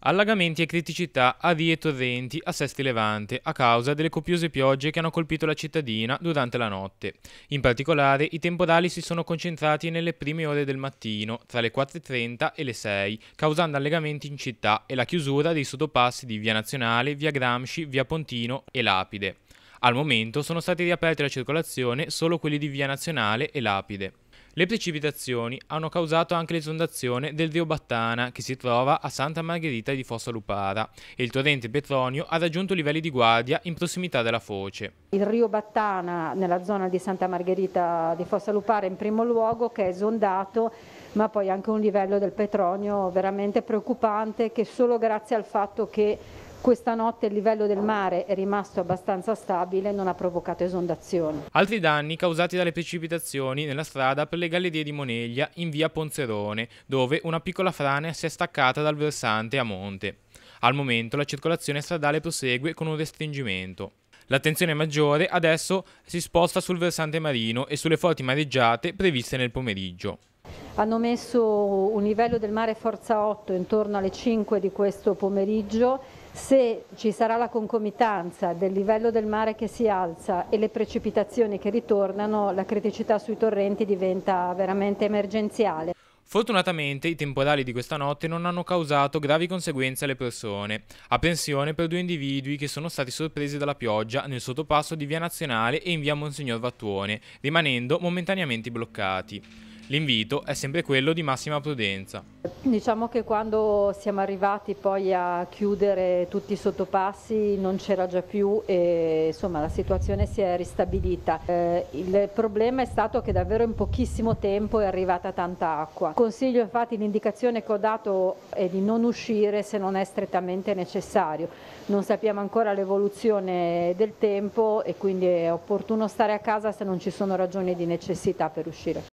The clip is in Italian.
Allagamenti e criticità a vie torrenti a Sesti Levante a causa delle copiose piogge che hanno colpito la cittadina durante la notte. In particolare, i temporali si sono concentrati nelle prime ore del mattino, tra le 4.30 e le 6, causando allagamenti in città e la chiusura dei sottopassi di Via Nazionale, Via Gramsci, Via Pontino e Lapide. Al momento sono stati riaperti alla circolazione solo quelli di Via Nazionale e Lapide. Le precipitazioni hanno causato anche l'esondazione del Rio Battana, che si trova a Santa Margherita di Fossa Lupara, e il torrente Petronio ha raggiunto livelli di guardia in prossimità della foce. Il Rio Battana nella zona di Santa Margherita di Fossa Lupara in primo luogo che è esondato ma poi anche un livello del petronio veramente preoccupante che solo grazie al fatto che questa notte il livello del mare è rimasto abbastanza stabile e non ha provocato esondazioni. Altri danni causati dalle precipitazioni nella strada per le gallerie di Moneglia in via Ponzerone, dove una piccola frana si è staccata dal versante a monte. Al momento la circolazione stradale prosegue con un restringimento. L'attenzione maggiore adesso si sposta sul versante marino e sulle forti mareggiate previste nel pomeriggio hanno messo un livello del mare forza 8 intorno alle 5 di questo pomeriggio. Se ci sarà la concomitanza del livello del mare che si alza e le precipitazioni che ritornano, la criticità sui torrenti diventa veramente emergenziale. Fortunatamente i temporali di questa notte non hanno causato gravi conseguenze alle persone. A pensione per due individui che sono stati sorpresi dalla pioggia nel sottopasso di Via Nazionale e in Via Monsignor Vattuone, rimanendo momentaneamente bloccati. L'invito è sempre quello di massima prudenza. Diciamo che quando siamo arrivati poi a chiudere tutti i sottopassi non c'era già più e insomma la situazione si è ristabilita. Eh, il problema è stato che davvero in pochissimo tempo è arrivata tanta acqua. Consiglio infatti l'indicazione che ho dato è di non uscire se non è strettamente necessario. Non sappiamo ancora l'evoluzione del tempo e quindi è opportuno stare a casa se non ci sono ragioni di necessità per uscire.